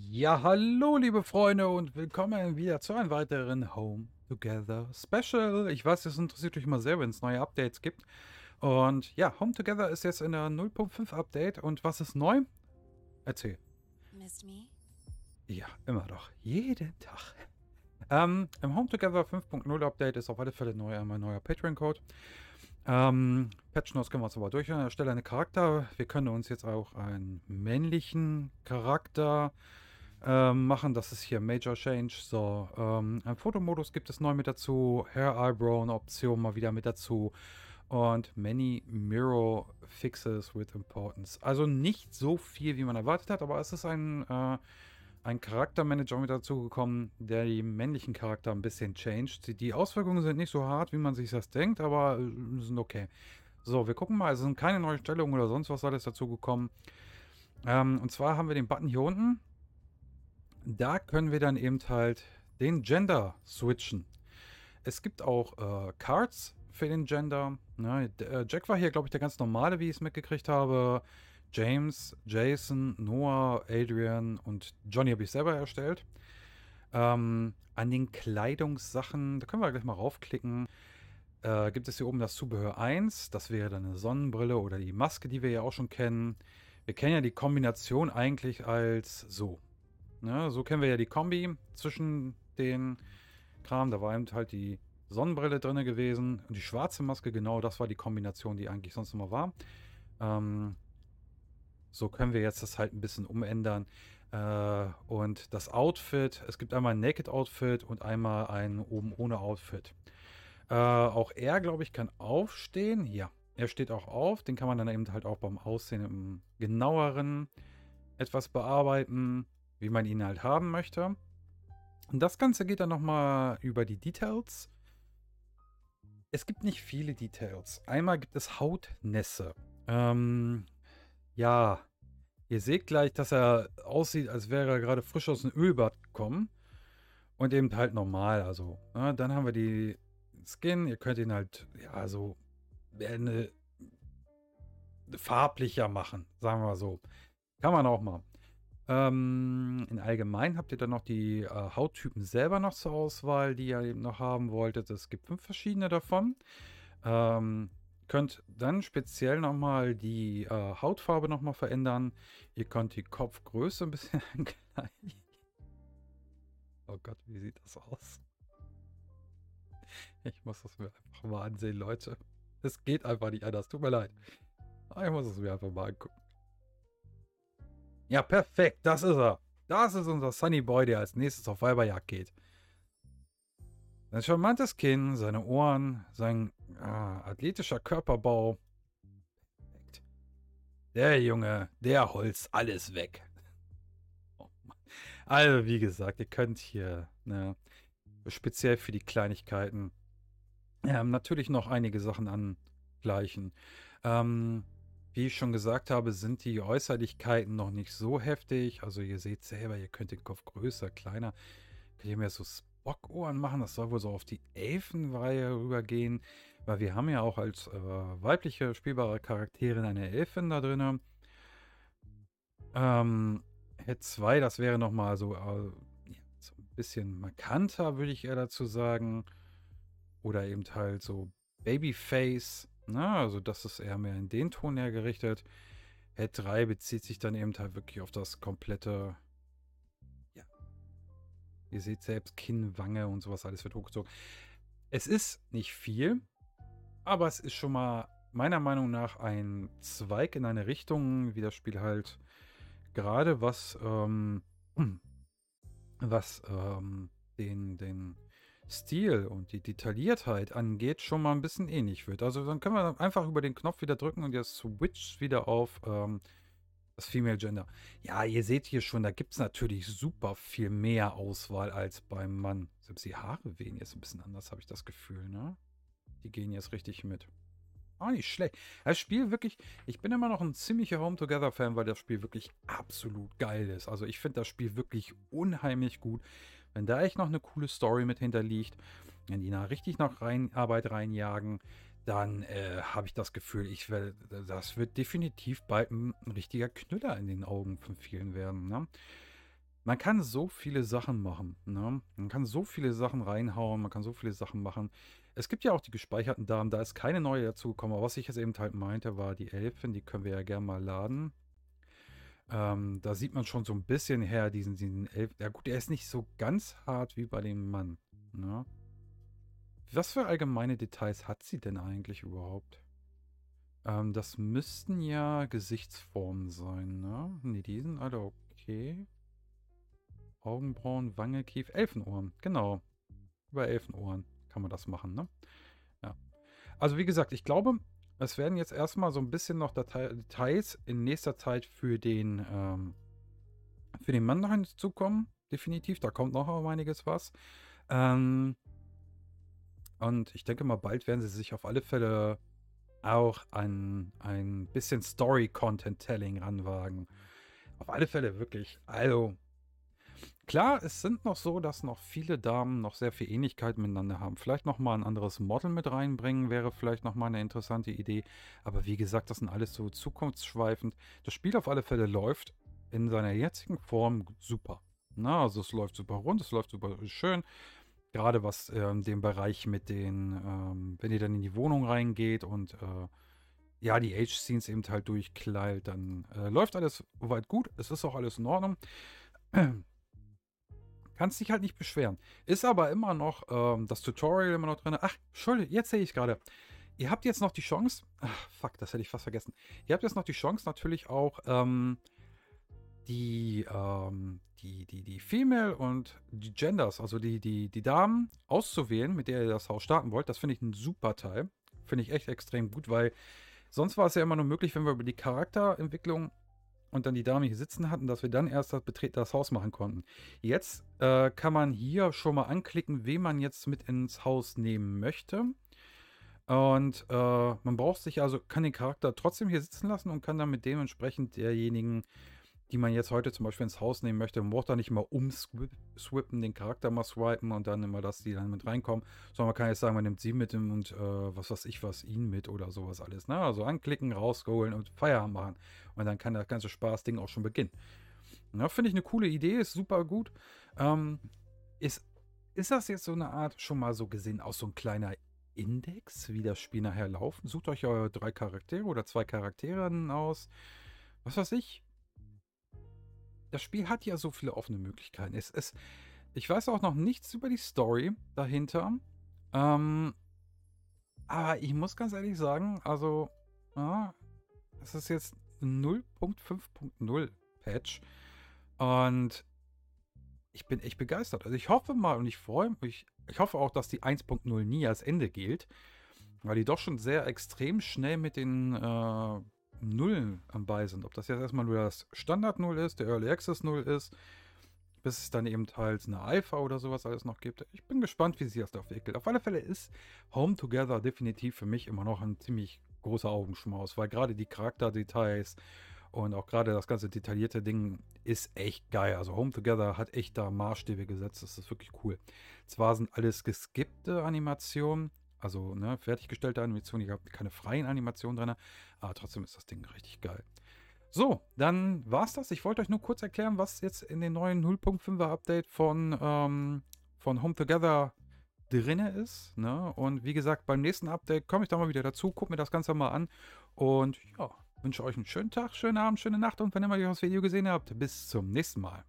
Ja, hallo liebe Freunde und willkommen wieder zu einem weiteren Home Together Special. Ich weiß, es interessiert euch immer sehr, wenn es neue Updates gibt. Und ja, Home Together ist jetzt in der 0.5 Update und was ist neu? Erzähl. Missed me? Ja, immer doch. Jeden Tag. Ähm, Im Home Together 5.0 Update ist auf alle Fälle neu einmal neuer Patreon-Code. Ähm, Patch Notes können wir uns aber durch. Erstelle einen Charakter. Wir können uns jetzt auch einen männlichen Charakter ähm, machen. Das ist hier Major Change. So, ähm, ein Fotomodus gibt es neu mit dazu. Hair Eyebrow Option mal wieder mit dazu. Und Many Mirror Fixes with Importance. Also nicht so viel, wie man erwartet hat, aber es ist ein, äh, ein Charaktermanager mit dazugekommen, der die männlichen Charakter ein bisschen changed. Die Auswirkungen sind nicht so hart, wie man sich das denkt, aber äh, sind okay. So, wir gucken mal. Es sind keine neuen Stellungen oder sonst was alles dazugekommen. Ähm, und zwar haben wir den Button hier unten da können wir dann eben halt den Gender switchen. Es gibt auch äh, Cards für den Gender. Ne? Äh, Jack war hier, glaube ich, der ganz normale, wie ich es mitgekriegt habe. James, Jason, Noah, Adrian und Johnny habe ich selber erstellt. Ähm, an den Kleidungssachen, da können wir gleich mal raufklicken. Äh, gibt es hier oben das Zubehör 1, das wäre dann eine Sonnenbrille oder die Maske, die wir ja auch schon kennen. Wir kennen ja die Kombination eigentlich als so. Ne, so kennen wir ja die Kombi zwischen den Kram. Da war eben halt die Sonnenbrille drin gewesen und die schwarze Maske, genau das war die Kombination, die eigentlich sonst immer war. Ähm, so können wir jetzt das halt ein bisschen umändern. Äh, und das Outfit, es gibt einmal ein Naked Outfit und einmal ein oben ohne Outfit. Äh, auch er, glaube ich, kann aufstehen. Ja, er steht auch auf. Den kann man dann eben halt auch beim Aussehen im genaueren etwas bearbeiten wie man ihn halt haben möchte. Und das Ganze geht dann nochmal über die Details. Es gibt nicht viele Details. Einmal gibt es Hautnässe. Ähm, ja, ihr seht gleich, dass er aussieht, als wäre er gerade frisch aus dem Ölbad gekommen. Und eben halt normal. Also, ne? dann haben wir die Skin. Ihr könnt ihn halt, ja, so eine, farblicher machen, sagen wir mal so. Kann man auch mal. Ähm, in allgemein habt ihr dann noch die äh, Hauttypen selber noch zur Auswahl, die ihr eben noch haben wolltet. Es gibt fünf verschiedene davon. Ähm, könnt dann speziell nochmal die äh, Hautfarbe nochmal verändern. Ihr könnt die Kopfgröße ein bisschen angleichen. Oh Gott, wie sieht das aus? Ich muss das mir einfach mal ansehen, Leute. Es geht einfach nicht anders. Tut mir leid. Ich muss es mir einfach mal angucken. Ja, perfekt, das ist er. Das ist unser Sunny Boy, der als nächstes auf Weiberjagd geht. Sein charmantes Kinn, seine Ohren, sein ah, athletischer Körperbau. Der Junge, der holzt alles weg. Oh also, wie gesagt, ihr könnt hier, ne, speziell für die Kleinigkeiten, ähm, natürlich noch einige Sachen angleichen. Ähm, wie ich schon gesagt habe, sind die Äußerlichkeiten noch nicht so heftig. Also ihr seht selber, ihr könnt den Kopf größer, kleiner. Könnt ihr mir so Spock-Ohren machen. Das soll wohl so auf die Elfenreihe rübergehen, weil wir haben ja auch als äh, weibliche spielbare Charakterin eine Elfin da drin. Ähm, Head 2, das wäre nochmal so, äh, ja, so ein bisschen markanter, würde ich eher dazu sagen. Oder eben halt so Babyface. Na, ne, also das ist eher mehr in den Ton hergerichtet. Head 3 bezieht sich dann eben halt wirklich auf das komplette. Ja. Ihr seht selbst Kinn, Wange und sowas, alles wird hochgezogen. Es ist nicht viel, aber es ist schon mal meiner Meinung nach ein Zweig in eine Richtung, wie das Spiel halt gerade was, ähm, was ähm, den, den Stil und die Detailliertheit angeht, schon mal ein bisschen ähnlich wird. Also dann können wir einfach über den Knopf wieder drücken und jetzt switcht wieder auf ähm, das Female Gender. Ja, ihr seht hier schon, da gibt es natürlich super viel mehr Auswahl als beim Mann. Selbst die Haare wehen jetzt ein bisschen anders, habe ich das Gefühl, ne? Die gehen jetzt richtig mit. Auch nicht schlecht. Das Spiel wirklich, ich bin immer noch ein ziemlicher Home Together Fan, weil das Spiel wirklich absolut geil ist. Also ich finde das Spiel wirklich unheimlich gut. Wenn da echt noch eine coole Story mit hinterliegt, wenn die da richtig noch rein, Arbeit reinjagen, dann äh, habe ich das Gefühl, ich werde, das wird definitiv bald ein richtiger Knüller in den Augen von vielen werden. Ne? Man kann so viele Sachen machen. Ne? Man kann so viele Sachen reinhauen, man kann so viele Sachen machen. Es gibt ja auch die gespeicherten Damen, da ist keine neue dazugekommen. Aber was ich jetzt eben halt meinte, war die Elfen, die können wir ja gerne mal laden. Ähm, da sieht man schon so ein bisschen her, diesen, diesen Elf. Ja gut, er ist nicht so ganz hart wie bei dem Mann. Ne? Was für allgemeine Details hat sie denn eigentlich überhaupt? Ähm, das müssten ja Gesichtsformen sein, ne? Ne, die sind alle okay. Augenbrauen, Wange, Kief, Elfenohren. Genau. Über Elfenohren kann man das machen, ne? Ja. Also wie gesagt, ich glaube, es werden jetzt erstmal so ein bisschen noch Details in nächster Zeit für den, ähm, für den Mandarin zukommen. Definitiv, da kommt noch einiges was. Ähm, und ich denke mal, bald werden sie sich auf alle Fälle auch an ein bisschen Story-Content-Telling ranwagen. Auf alle Fälle wirklich. Also, Klar, es sind noch so, dass noch viele Damen noch sehr viel Ähnlichkeit miteinander haben. Vielleicht nochmal ein anderes Model mit reinbringen, wäre vielleicht nochmal eine interessante Idee. Aber wie gesagt, das sind alles so zukunftsschweifend. Das Spiel auf alle Fälle läuft in seiner jetzigen Form super. Na, also es läuft super rund, es läuft super schön. Gerade was äh, den Bereich mit den, ähm, wenn ihr dann in die Wohnung reingeht und äh, ja, die Age-Scenes eben halt durchkleilt, dann äh, läuft alles weit gut. Es ist auch alles in Ordnung. Kannst dich halt nicht beschweren. Ist aber immer noch ähm, das Tutorial immer noch drin. Ach, Entschuldigung, jetzt sehe ich gerade. Ihr habt jetzt noch die Chance. Ach, fuck, das hätte ich fast vergessen. Ihr habt jetzt noch die Chance, natürlich auch ähm, die, ähm, die, die, die Female und die Genders, also die, die, die Damen auszuwählen, mit der ihr das Haus starten wollt. Das finde ich ein super Teil. Finde ich echt extrem gut, weil sonst war es ja immer nur möglich, wenn wir über die Charakterentwicklung und dann die Dame hier sitzen hatten, dass wir dann erst das, Betret das Haus machen konnten. Jetzt äh, kann man hier schon mal anklicken, wen man jetzt mit ins Haus nehmen möchte. Und äh, man braucht sich also, kann den Charakter trotzdem hier sitzen lassen und kann dann mit dementsprechend derjenigen die man jetzt heute zum Beispiel ins Haus nehmen möchte, man braucht da nicht mal umswippen, den Charakter mal swipen und dann immer, dass die dann mit reinkommen, sondern man kann jetzt sagen, man nimmt sie mit und äh, was weiß ich was, ihn mit oder sowas alles. Ne? Also anklicken, rausholen und Feierabend machen. Und dann kann das ganze Spaßding auch schon beginnen. Ja, Finde ich eine coole Idee, ist super gut. Ähm, ist, ist das jetzt so eine Art, schon mal so gesehen, aus so ein kleiner Index, wie das Spiel nachher laufen? Sucht euch eure drei Charaktere oder zwei Charaktere aus. Was weiß ich, das Spiel hat ja so viele offene Möglichkeiten. Es, es, ich weiß auch noch nichts über die Story dahinter. Ähm, aber ich muss ganz ehrlich sagen, also, ja, es ist jetzt 0.5.0 Patch. Und ich bin echt begeistert. Also ich hoffe mal und ich freue mich, ich hoffe auch, dass die 1.0 nie als Ende gilt, weil die doch schon sehr extrem schnell mit den äh, Nullen am Bei sind. Ob das jetzt erstmal nur das Standard Null ist, der Early Access Null ist, bis es dann eben halt eine Alpha oder sowas alles noch gibt. Ich bin gespannt, wie sich das da entwickelt. Auf alle Fälle ist Home Together definitiv für mich immer noch ein ziemlich großer Augenschmaus, weil gerade die Charakterdetails und auch gerade das ganze detaillierte Ding ist echt geil. Also Home Together hat echt da Maßstäbe gesetzt. Das ist wirklich cool. Zwar sind alles geskippte Animationen, also ne, fertiggestellte Animation, ich habe keine freien Animationen drin, aber trotzdem ist das Ding richtig geil. So, dann war's das. Ich wollte euch nur kurz erklären, was jetzt in den neuen 0.5er Update von, ähm, von Home Together drin ist. Ne? Und wie gesagt, beim nächsten Update komme ich da mal wieder dazu, guck mir das Ganze mal an und ja, wünsche euch einen schönen Tag, schönen Abend, schöne Nacht und wenn ihr mal das Video gesehen habt, bis zum nächsten Mal.